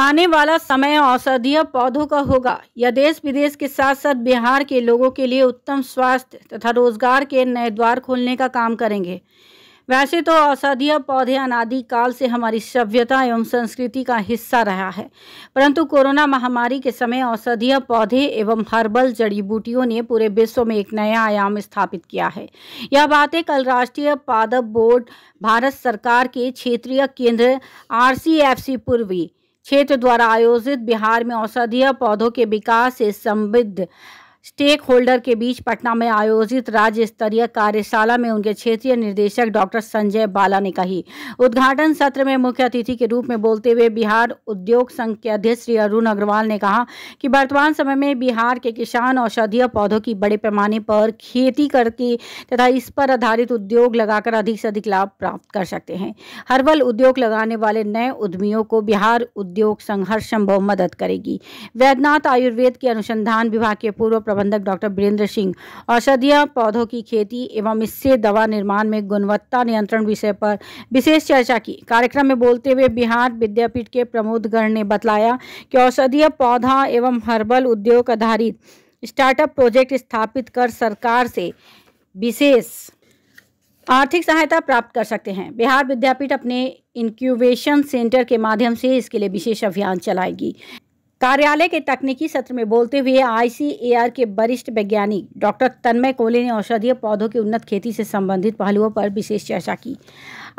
आने वाला समय औषधीय पौधों का होगा यह देश विदेश के साथ साथ बिहार के लोगों के लिए उत्तम स्वास्थ्य तथा रोजगार के नए द्वार खोलने का काम करेंगे वैसे तो औषधीय पौधे अनादिकाल से हमारी सभ्यता एवं संस्कृति का हिस्सा रहा है परंतु कोरोना महामारी के समय औषधीय पौधे एवं हर्बल जड़ी बूटियों ने पूरे विश्व में एक नया आयाम स्थापित किया है यह बातें कल राष्ट्रीय पादप बोर्ड भारत सरकार के क्षेत्रीय केंद्र आर पूर्वी क्षेत्र द्वारा आयोजित बिहार में औषधीय पौधों के विकास से संबद्ध स्टेक होल्डर के बीच पटना में आयोजित राज्य स्तरीय कार्यशाला में उनके क्षेत्रीय निर्देशक डॉक्टर संजय बाला ने कही उद्घाटन सत्र में मुख्य अतिथि के रूप में बोलते हुए बिहार उद्योग संघ के अध्यक्ष श्री अरुण अग्रवाल ने कहा कि वर्तमान समय में बिहार के किसान औषधीय पौधों की बड़े पैमाने पर खेती करके तथा इस पर आधारित उद्योग लगाकर अधिक से अधिक लाभ प्राप्त कर सकते हैं हर्बल उद्योग लगाने वाले नए उद्यमियों को बिहार उद्योग संघ हर संभव मदद करेगी वैद्यनाथ आयुर्वेद के अनुसंधान विभाग के पूर्व प्रबंधक डॉक्टर बीरेंद्र सिंह औषधीय पौधों की खेती एवं इससे दवा निर्माण में गुणवत्ता नियंत्रण विषय पर विशेष चर्चा की कार्यक्रम में बोलते हुए बिहार विद्यापीठ के प्रमोदगढ़ ने बतलाया कि औषधीय पौधा एवं हर्बल उद्योग आधारित स्टार्टअप प्रोजेक्ट स्थापित कर सरकार से विशेष आर्थिक सहायता प्राप्त कर सकते हैं बिहार विद्यापीठ अपने इंक्यूबेशन सेंटर के माध्यम से इसके लिए विशेष अभियान चलाएगी कार्यालय के तकनीकी सत्र में बोलते हुए आईसीएआर के वरिष्ठ वैज्ञानिक डॉक्टर तन्मय कोहले ने औषधीय पौधों की उन्नत खेती से संबंधित पहलुओं पर विशेष चर्चा की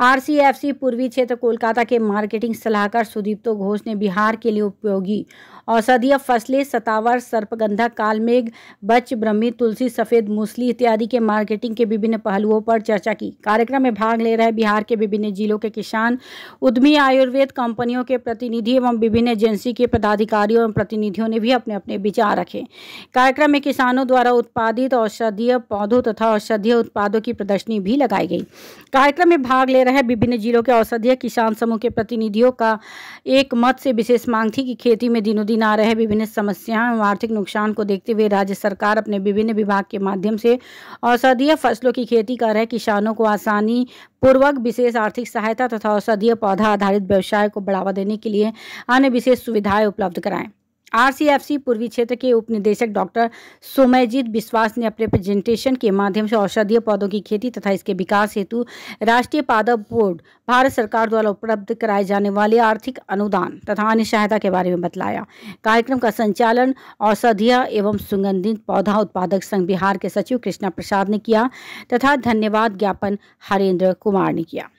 आरसीएफसी पूर्वी क्षेत्र कोलकाता के मार्केटिंग सलाहकार सुदीप्तो घोष ने बिहार के लिए उपयोगी औषधीय फसलें सतावर सर्पगंधा कालमेघ बच ब्रह्मी तुलसी सफ़ेद मूसली इत्यादि के मार्केटिंग के विभिन्न पहलुओं पर चर्चा की कार्यक्रम में भाग ले रहे बिहार के विभिन्न जिलों के किसान उद्यमी आयुर्वेद कंपनियों के प्रतिनिधि एवं विभिन्न एजेंसी के पदाधिकारियों एवं प्रतिनिधियों ने भी अपने अपने विचार रखे कार्यक्रम में किसानों द्वारा उत्पादित औषधीय पौधों तथा औषधीय उत्पादों की प्रदर्शनी भी लगाई गई कार्यक्रम में भाग ले रहे विभिन्न जिलों के औषधीय किसान समूह के प्रतिनिधियों का एक मत से विशेष मांग थी कि खेती में दिनों दिन आ रहे विभिन्न समस्याओं एवं आर्थिक नुकसान को देखते हुए राज्य सरकार अपने विभिन्न विभाग के माध्यम से औषधीय फसलों की खेती कर रहे किसानों को आसानी पूर्वक विशेष आर्थिक सहायता तथा औषधीय पौधा आधारित व्यवसाय को बढ़ावा देने के लिए अन्य विशेष सुविधाएं उपलब्ध कराएं आरसीएफसी पूर्वी क्षेत्र के उपनिदेशक डॉक्टर सोमयजीत विश्वास ने अपने प्रेजेंटेशन के माध्यम से औषधीय पौधों की खेती तथा इसके विकास हेतु राष्ट्रीय पादप बोर्ड भारत सरकार द्वारा उपलब्ध कराए जाने वाले आर्थिक अनुदान तथा अन्य सहायता के बारे में बतलाया कार्यक्रम का संचालन औषधीय एवं सुगंधित पौधा उत्पादक संघ बिहार के सचिव कृष्णा प्रसाद ने किया तथा धन्यवाद ज्ञापन हरेंद्र कुमार ने किया